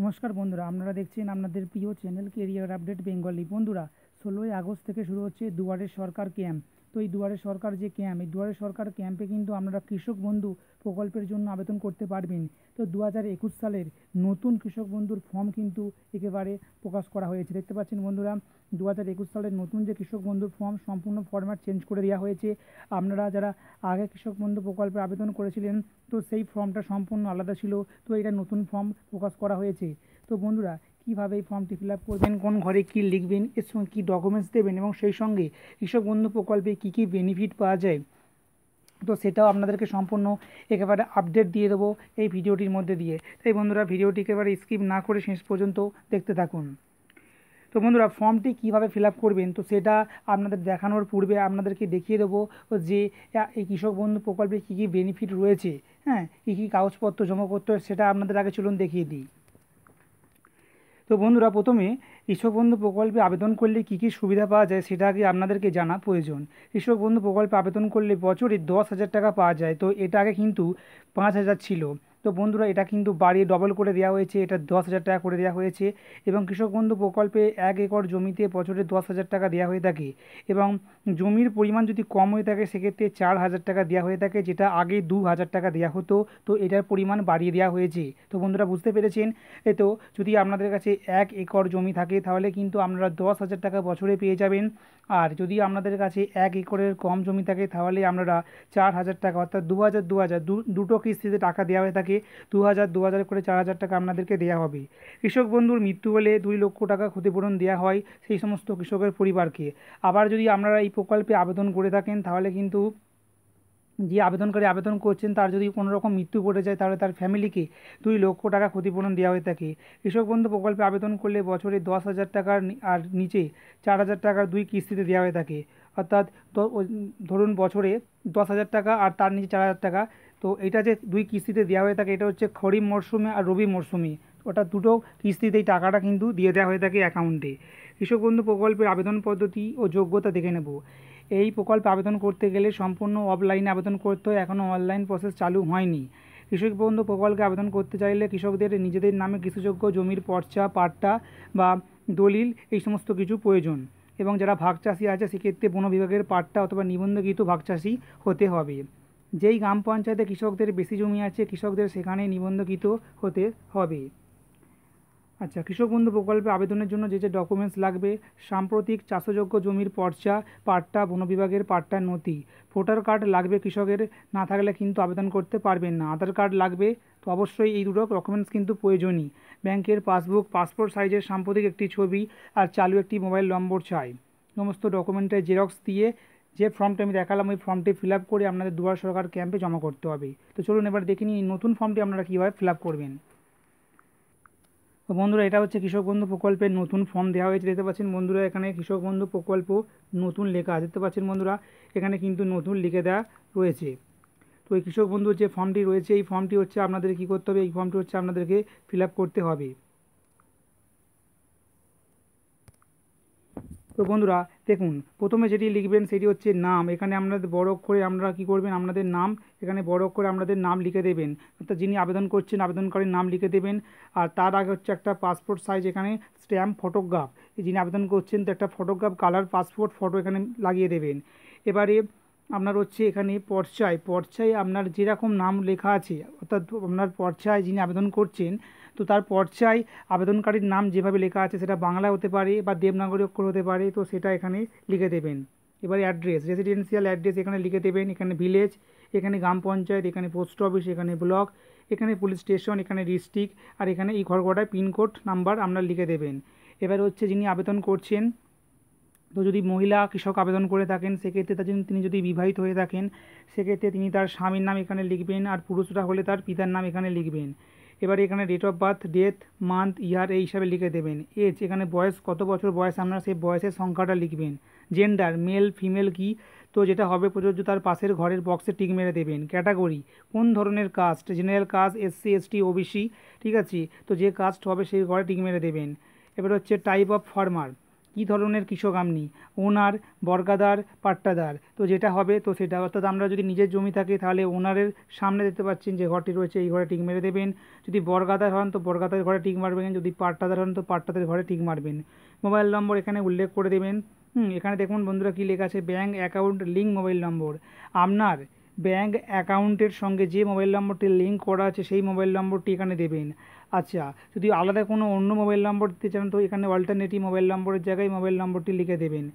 নমস্কার বন্ধুরা আপনারা দেখছেন আপনাদের প্রিয় চ্যানেল কেরিয়ার আপডেট বেঙ্গলি বন্ধুরা ষোলোই আগস্ট থেকে শুরু হচ্ছে দুয়ারের সরকার ক্যাম্প তো এই দুয়ারে সরকার যে ক্যাম্প এই দুয়ারে সরকার ক্যাম্পে কিন্তু আপনারা কৃষক বন্ধু প্রকল্পের জন্য আবেদন করতে পারবেন তো দু হাজার সালের নতুন কৃষক বন্ধুর ফর্ম কিন্তু একেবারে প্রকাশ করা হয়েছে দেখতে পাচ্ছেন বন্ধুরা দু হাজার একুশ সালের নতুন যে কৃষক বন্ধুর ফর্ম সম্পূর্ণ ফর্ম্যাট চেঞ্জ করে দেওয়া হয়েছে আপনারা যারা আগে কৃষক বন্ধু প্রকল্পে আবেদন করেছিলেন তো সেই ফর্মটা সম্পূর্ণ আলাদা ছিল তো এটা নতুন ফর্ম প্রকাশ করা হয়েছে তো বন্ধুরা কীভাবে এই ফর্মটি ফিল আপ করবেন কোন ঘরে কি লিখবেন এর সঙ্গে কী ডকুমেন্টস দেবেন এবং সেই সঙ্গে কৃষক বন্ধু প্রকল্পে কী কী বেনিফিট পাওয়া যায় তো সেটাও আপনাদেরকে সম্পূর্ণ একেবারে আপডেট দিয়ে দেবো এই ভিডিওটির মধ্যে দিয়ে তাই বন্ধুরা ভিডিওটি একেবারে স্কিপ না করে শেষ পর্যন্ত দেখতে থাকুন তো বন্ধুরা ফর্মটি কিভাবে ফিল করবেন তো সেটা আপনাদের দেখানোর পূর্বে আপনাদেরকে দেখিয়ে দেবো যে এই কৃষক বন্ধু প্রকল্পে কী কী বেনিফিট রয়েছে হ্যাঁ কী কী কাগজপত্র জমা করতে সেটা আপনাদের আগে চলুন দেখিয়ে দিই তো বন্ধুরা প্রথমে কৃষক বন্ধু প্রকল্পে আবেদন করলে কি কি সুবিধা পাওয়া যায় সেটা আগে আপনাদেরকে জানা প্রয়োজন কৃষক বন্ধু প্রকল্পে আবেদন করলে বছরে দশ হাজার টাকা পাওয়া যায় তো এটা আগে কিন্তু পাঁচ হাজার ছিল তো বন্ধুরা এটা কিন্তু বাড়িয়ে ডবল করে দেওয়া হয়েছে এটা দশ হাজার টাকা করে দেওয়া হয়েছে এবং কৃষক বন্ধু প্রকল্পে এক একর জমিতে বছরে দশ হাজার টাকা দেওয়া হয়ে থাকে এবং জমির পরিমাণ যদি কম হয়ে থাকে সেক্ষেত্রে চার হাজার টাকা দেওয়া হয়ে থাকে যেটা আগে দু হাজার টাকা দেওয়া হতো তো এটার পরিমাণ বাড়িয়ে দেওয়া হয়েছে তো বন্ধুরা বুঝতে পেরেছেন তো যদি আপনাদের কাছে এক একর জমি থাকে তাহলে কিন্তু আপনারা দশ হাজার টাকা বছরে পেয়ে যাবেন আর যদি আপনাদের কাছে এক একরের কম জমি থাকে তাহলে আপনারা চার হাজার টাকা অর্থাৎ দু হাজার দু হাজার দুটো কিস্তিতে টাকা দেওয়া হয়ে থাকে দু হাজার দু হাজার করে চার হাজার টাকা আপনাদেরকে দেওয়া হবে কৃষক বন্ধুর মৃত্যু হলে দুই লক্ষ টাকা ক্ষতিপূরণ দেওয়া হয় সেই সমস্ত কৃষকের পরিবারকে আবার যদি আপনারা এই প্রকল্পে আবেদন করে থাকেন তাহলে কিন্তু যে আবেদনকারী আবেদন করছেন তার যদি কোনো রকম মৃত্যু ঘটে যায় তাহলে তার ফ্যামিলিকে দুই লক্ষ টাকা ক্ষতিপূরণ দেওয়া হয়ে থাকে কৃষক বন্ধু প্রকল্পে আবেদন করলে বছরে দশ হাজার টাকার আর নিচে চার হাজার টাকার দুই কিস্তিতে দেওয়া হয়ে থাকে অর্থাৎ ধরুন বছরে দশ হাজার টাকা আর তার নিচে চার হাজার টাকা তো এটা যে দুই কিস্তিতে দেওয়া হয়ে থাকে এটা হচ্ছে খরিফ মরশুমে আর রবি মরশুমে ওটা দুটো কিস্তিতেই টাকাটা কিন্তু দিয়ে দেওয়া হয়ে থাকে অ্যাকাউন্টে কৃষক বন্ধু প্রকল্পের আবেদন পদ্ধতি ও যোগ্যতা দেখে নেব এই প্রকল্পে আবেদন করতে গেলে সম্পূর্ণ অফলাইনে আবেদন করতে হয় এখনও অনলাইন প্রসেস চালু হয়নি কৃষক বন্ধু প্রকল্পে আবেদন করতে চাইলে কৃষকদের নিজেদের নামে কৃষিযোগ্য জমির পর্চা পাট্টা বা দলিল এই সমস্ত কিছু প্রয়োজন এবং যারা ভাগ চাষি আছে সেক্ষেত্রে বন বিভাগের পাট্টা অথবা নিবন্ধকৃত ভাগ চাষি হতে হবে যেই গ্রাম পঞ্চায়েতে কৃষকদের বেশি জমি আছে কৃষকদের সেখানে নিবন্ধকৃত হতে হবে আচ্ছা কৃষক বন্ধু প্রকল্পে আবেদনের জন্য যে যে ডকুমেন্টস লাগবে সাম্প্রতিক চাষযোগ্য জমির পর্চা পাট্টা বন বিভাগের পাট্টা নথি ভোটার কার্ড লাগবে কৃষকের না থাকলে কিন্তু আবেদন করতে পারবেন না আধার কার্ড লাগবে তো অবশ্যই এই দুটো ডকুমেন্টস কিন্তু প্রয়োজনই ব্যাংকের পাসবুক পাসপোর্ট সাইজের সাম্প্রতিক একটি ছবি আর চালু একটি মোবাইল নম্বর চাই সমস্ত ডকুমেন্টের জেরক্স দিয়ে যে ফর্মটি আমি দেখালাম ওই ফর্মটি ফিল আপ করে আপনাদের দুয়ার সরকার ক্যাম্পে জমা করতে হবে তো চলুন এবার দেখে নিই নতুন ফর্মটি আপনারা কীভাবে ফিল আপ করবেন তো বন্ধুরা এটা হচ্ছে কৃষক বন্ধু প্রকল্পের নতুন ফর্ম দেওয়া হয়েছে দেখতে পাচ্ছেন বন্ধুরা এখানে কৃষক বন্ধু প্রকল্প নতুন লেখা দেখতে পাচ্ছেন বন্ধুরা এখানে কিন্তু নতুন লিখে দেওয়া রয়েছে তো এই কৃষক বন্ধুর যে ফর্মটি রয়েছে এই ফর্মটি হচ্ছে আপনাদের কি করতে হবে এই ফর্মটি হচ্ছে আপনাদেরকে ফিল করতে হবে তো বন্ধুরা দেখুন প্রথমে যেটি লিখবেন সেটি হচ্ছে নাম এখানে আপনাদের বড় অক্ষরে আপনারা কী করবেন আপনাদের নাম এখানে বড় অক্ষরে আপনাদের নাম লিখে দেবেন অর্থাৎ যিনি আবেদন করছেন আবেদনকারীর নাম লিখে দেবেন আর তার আগে হচ্ছে একটা পাসপোর্ট সাইজ এখানে স্ট্যাম্প ফটোগ্রাফ যিনি আবেদন করছেন তো একটা ফটোগ্রাফ কালার পাসপোর্ট ফটো এখানে লাগিয়ে দেবেন এবারে আপনার হচ্ছে এখানে পর্চায় পর্চায় আপনার যেরকম নাম লেখা আছে অর্থাৎ আপনার পর্চায় যিনি আবেদন করছেন তো তার পর্চায় আবেদনকারীর নাম যেভাবে লেখা আছে সেটা বাংলা হতে পারে বা দেবনাগরী অক্ষর হতে পারে তো সেটা এখানে লিখে দেবেন এবারে অ্যাড্রেস রেসিডেন্সিয়াল অ্যাড্রেস এখানে লিখে দেবেন এখানে ভিলেজ এখানে গ্রাম পঞ্চায়েত এখানে পোস্ট অফিস এখানে ব্লক এখানে পুলিশ স্টেশন এখানে ডিস্ট্রিক্ট আর এখানে এই ঘরগোটায় পিনকোড নাম্বার আপনার লিখে দেবেন এবার হচ্ছে যিনি আবেদন করছেন তো যদি মহিলা কৃষক আবেদন করে থাকেন সেক্ষেত্রে তার জন্য তিনি যদি বিবাহিত হয়ে থাকেন সেক্ষেত্রে তিনি তার স্বামীর নাম এখানে লিখবেন আর পুরুষরা হলে তার পিতার নাম এখানে লিখবেন এবার এখানে date of birth date month year এই হিসাবে লিখে দেবেন এজ এখানে বয়স কত বছর বয়স আপনারা সেই বয়সের সংখ্যাটা লিখবেন জেন্ডার মেল ফিমেল কি তো যেটা হবে প্রযোজ্য তার পাশের ঘরের বক্সে টিক মেরে দেবেন ক্যাটাগরি কোন ধরনের caste general caste SC ST OBC ঠিক আছে তো যে কাস্ট হবে সেই ঘরে টিক মেরে দেবেন এবার হচ্ছে টাইপ অফ ফার্মার কী ধরনের কৃষক আপনি ওনার বর্গাদার পাট্টাদার তো যেটা হবে তো সেটা অর্থাৎ আমরা যদি নিজের জমি থাকে তাহলে ওনারের সামনে দেখতে পাচ্ছেন যে ঘরটি রয়েছে এই ঘরে টিক মেরে দেবেন যদি বর্গাদার হন তো বর্গাদার ঘরে টিক মারবেন যদি পাট্টাদার হন তো পাট্টাদের ঘরে টিক মারবেন মোবাইল নম্বর এখানে উল্লেখ করে দেবেন হুম এখানে দেখুন বন্ধুরা কী লেখা আছে bank account link mobile number আপনার ব্যাঙ্ক অ্যাকাউন্টের সঙ্গে যে মোবাইল নম্বরটি লিঙ্ক করা আছে সেই মোবাইল নম্বরটি এখানে দেবেন আচ্ছা যদি আলাদা কোনো অন্য মোবাইল নম্বর দিতে চান তো এখানে অল্টারনেটিভ মোবাইল নম্বরের জায়গায় মোবাইল নম্বরটি লিখে দেবেন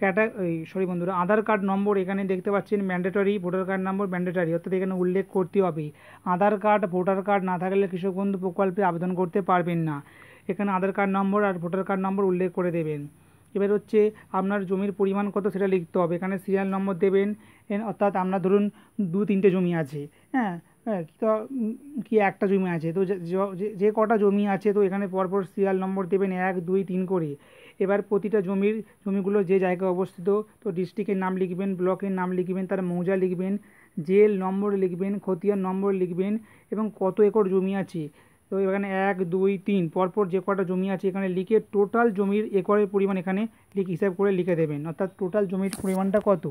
ক্যাটা ওই সরি বন্ধুরা আধার কার্ড নম্বর এখানে দেখতে পাচ্ছেন mandatory voter card number mandatory অর্থাৎ এখানে উল্লেখ করতে হবে আধার কার্ড ভোটার কার্ড না থাকলে কৃষক বন্ধু প্রকল্পে আবেদন করতে পারবেন না এখানে আধার কার্ড নম্বর আর ভোটার কার্ড নম্বর উল্লেখ করে দেবেন এবার হচ্ছে আপনার জমির পরিমাণ কত সেটা লিখতে হবে এখানে সিরিয়াল নম্বর দেবেন অর্থাৎ আপনার ধরুন দু তিনটে জমি আছে হ্যাঁ হ্যাঁ কি কি একটা জমি আছে তো যে কটা জমি আছে তো এখানে পরপর সিরিয়াল নম্বর দেবেন এক দুই তিন করে এবার প্রতিটা জমির জমিগুলো যে জায়গায় অবস্থিত তো ডিস্ট্রিক্টের নাম লিখবেন ব্লকের নাম লিখবেন তার মৌজা লিখবেন জেল নম্বর লিখবেন খতিয়ান নম্বর লিখবেন এবং কত একর জমি আছে তো এখানে এক দুই তিন পরপর যে কটা জমি আছে এখানে লিখে টোটাল জমির একরের পরিমাণ এখানে লিখ হিসাব করে লিখে দেবেন অর্থাৎ টোটাল জমির পরিমাণটা কত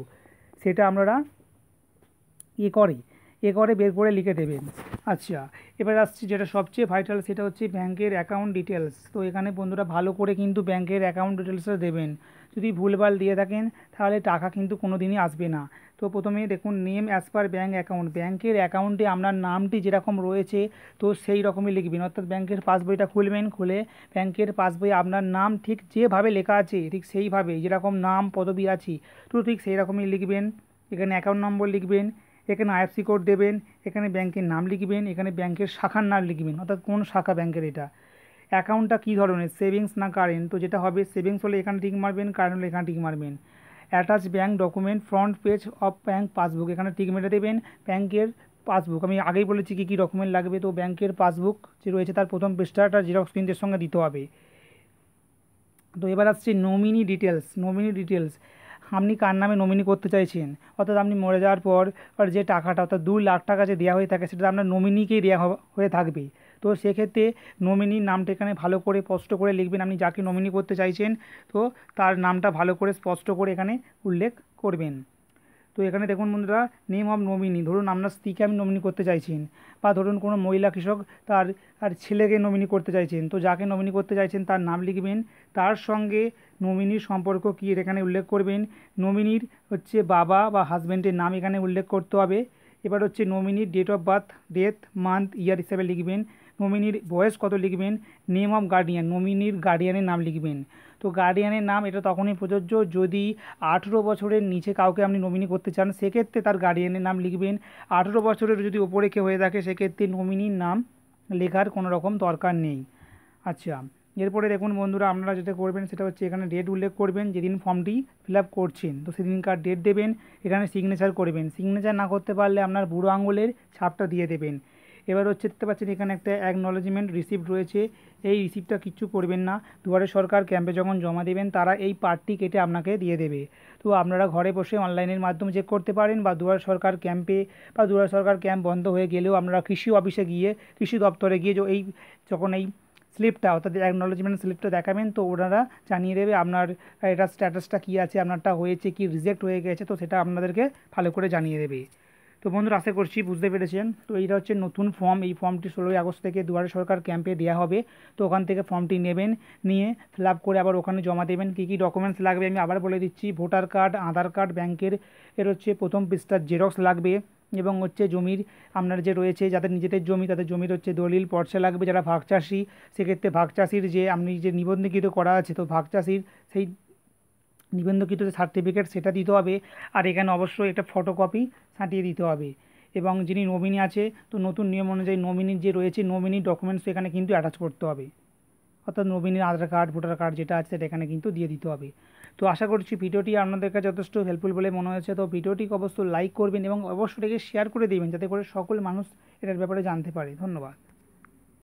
সেটা আপনারা ইয়ে করে এ করে বের করে লিখে দেবেন আচ্ছা এবার আসছি যেটা সবচেয়ে ভাইটাল সেটা হচ্ছে ব্যাংকের অ্যাকাউন্ট ডিটেলস তো এখানে বন্ধুরা ভালো করে কিন্তু ব্যাংকের অ্যাকাউন্ট ডিটেলসটা দেবেন যদি ভুলভাল দিয়ে থাকেন তাহলে টাকা কিন্তু কোনো দিনই আসবে না তো প্রথমে দেখুন name as per bank account ব্যাংকের অ্যাকাউন্টে আপনার নামটি যেরকম রয়েছে তো সেই রকমই লিখবেন অর্থাৎ ব্যাংকের পাসবইটা খুলবেন খুলে ব্যাংকের পাসবই আপনার নাম ঠিক যেভাবে লেখা আছে ঠিক সেইভাবে যেরকম নাম পদবি আছে তো ঠিক সেই রকমই লিখবেন এখানে অ্যাকাউন্ট নম্বর লিখবেন এখানে আইএফসি কোড দেবেন এখানে ব্যাংকের নাম লিখবেন এখানে ব্যাংকের শাখার নাম লিখবেন অর্থাৎ কোন শাখা ব্যাংকের এটা অ্যাকাউন্টটা কী ধরনের সেভিংস না কারেন্ট তো যেটা হবে সেভিংস হলে এখানে টিক মারবেন কারেন্ট হলে এখানে টিক মারবেন attach bank document front page of bank passbook এখানে টিক মেরে দেবেন ব্যাংকের পাসবুক আমি আগেই বলেছি কী কী ডকুমেন্ট লাগবে তো ব্যাংকের পাসবুক যে রয়েছে তার প্রথম পেজটাটা জেরক্স প্রিন্টের সঙ্গে দিতে হবে তো এবার আসছে নমিনি ডিটেলস নমিনি ডিটেলস আপনি কার নামে নমিনি করতে চাইছেন অর্থাৎ আপনি মরে যাওয়ার পর যে টাকাটা অর্থাৎ দু লাখ টাকা যে দেওয়া হয়ে থাকে সেটা আপনার নমিনিকেই দেওয়া হয়ে থাকবে তো সেক্ষেত্রে নমিনির নামটা এখানে ভালো করে স্পষ্ট করে লিখবেন আপনি যাকে নমিনি করতে চাইছেন তো তার নামটা ভালো করে স্পষ্ট করে এখানে উল্লেখ করবেন তো এখানে দেখুন বন্ধুরা নেম অফ নমিনি ধরুন আপনার স্ত্রীকে আমি নমিনি করতে চাইছেন বা ধরুন কোনো মহিলা কৃষক তার আর ছেলেকে নমিনি করতে চাইছেন তো যাকে নমিনি করতে চাইছেন তার নাম লিখবেন তার সঙ্গে নমিনির সম্পর্ক কী এখানে উল্লেখ করবেন নমিনির হচ্ছে বাবা বা হাজব্যান্ডের নাম এখানে উল্লেখ করতে হবে এবার হচ্ছে নমিনির date of birth date month year হিসাবে লিখবেন নমিনির বয়স কত লিখবেন নেম অফ গার্ডিয়ান নমিনির গার্ডিয়ানের নাম লিখবেন তো গার্ডিয়ানের নাম এটা তখনই প্রযোজ্য যদি আঠেরো বছরের নিচে কাউকে আপনি নমিনি করতে চান সেক্ষেত্রে তার গার্ডিয়ানের নাম লিখবেন আঠেরো বছরের যদি ওপরে কেউ হয়ে থাকে সেক্ষেত্রে নমিনির নাম লেখার কোনো রকম দরকার নেই আচ্ছা এরপরে দেখুন বন্ধুরা আপনারা যেটা করবেন সেটা হচ্ছে এখানে ডেট উল্লেখ করবেন যেদিন ফর্মটি ফিল আপ করছেন তো সেদিনকার ডেট দেবেন এখানে সিগনেচার করবেন সিগনেচার না করতে পারলে আপনার বুড়ো আঙুলের ছাপটা দিয়ে দেবেন এবার হচ্ছে দেখতে পাচ্ছেন এখানে একটা অ্যাকনোলেজমেন্ট রিসিপ্ট রয়েছে এই রিসিপ্টটা কিচ্ছু করবেন না দুয়ারে সরকার ক্যাম্পে যখন জমা দেবেন তারা এই পার্টটি কেটে আপনাকে দিয়ে দেবে তো আপনারা ঘরে বসে অনলাইনের মাধ্যমে চেক করতে পারেন বা দুয়ারে সরকার ক্যাম্পে বা দুয়ার সরকার ক্যাম্প বন্ধ হয়ে গেলেও আপনারা কৃষি অফিসে গিয়ে কৃষি দপ্তরে গিয়ে এই যখন এই স্লিপটা অর্থাৎ অ্যাকনোলজমেন্ট স্লিপটা দেখাবেন তো ওনারা জানিয়ে দেবে আপনার এটা স্ট্যাটাসটা কী আছে আপনারটা হয়েছে কি রিজেক্ট হয়ে গেছে তো সেটা আপনাদেরকে ভালো করে জানিয়ে দেবে তো বন্ধুরা আশা করছি বুঝতে পেরেছেন তো এইটা হচ্ছে নতুন ফর্ম এই ফর্মটি ষোলোই আগস্ট থেকে দুয়ারে সরকার ক্যাম্পে দেওয়া হবে তো ওখান থেকে ফর্মটি নেবেন নিয়ে ফিল করে আবার ওখানে জমা দেবেন কী কী ডকুমেন্টস লাগবে আমি আবার বলে দিচ্ছি ভোটার কার্ড আধার কার্ড ব্যাংকের এর হচ্ছে প্রথম পৃষ্ঠার জেরক্স লাগবে এবং হচ্ছে জমির আপনার যে রয়েছে যাদের নিজেদের জমি তাদের জমির হচ্ছে দলিল পর্চা লাগবে যারা ভাগ চাষি সেক্ষেত্রে ভাগ চাষির যে আপনি যে নিবন্ধকৃত করা আছে তো ভাগ চাষির সেই নিবন্ধকৃত যে সার্টিফিকেট সেটা দিতে হবে আর এখানে অবশ্যই একটা ফটোকপি ছাঁটিয়ে দিতে হবে এবং যিনি নমিনি আছে তো নতুন নিয়ম অনুযায়ী নমিনির যে রয়েছে নমিনির ডকুমেন্টস এখানে কিন্তু অ্যাটাচ করতে হবে অর্থাৎ নমিনির আধার কার্ড ভোটার কার্ড যেটা আছে সেটা এখানে কিন্তু দিয়ে দিতে হবে তো আশা করছি ভিডিওটি আপনাদের কাছে যথেষ্ট হেল্পফুল বলে মনে হয়েছে তো ভিডিওটি অবশ্যই লাইক করবেন এবং অবশ্যই শেয়ার করে দেবেন যাতে করে সকল মানুষ এটার ব্যাপারে জানতে পারে ধন্যবাদ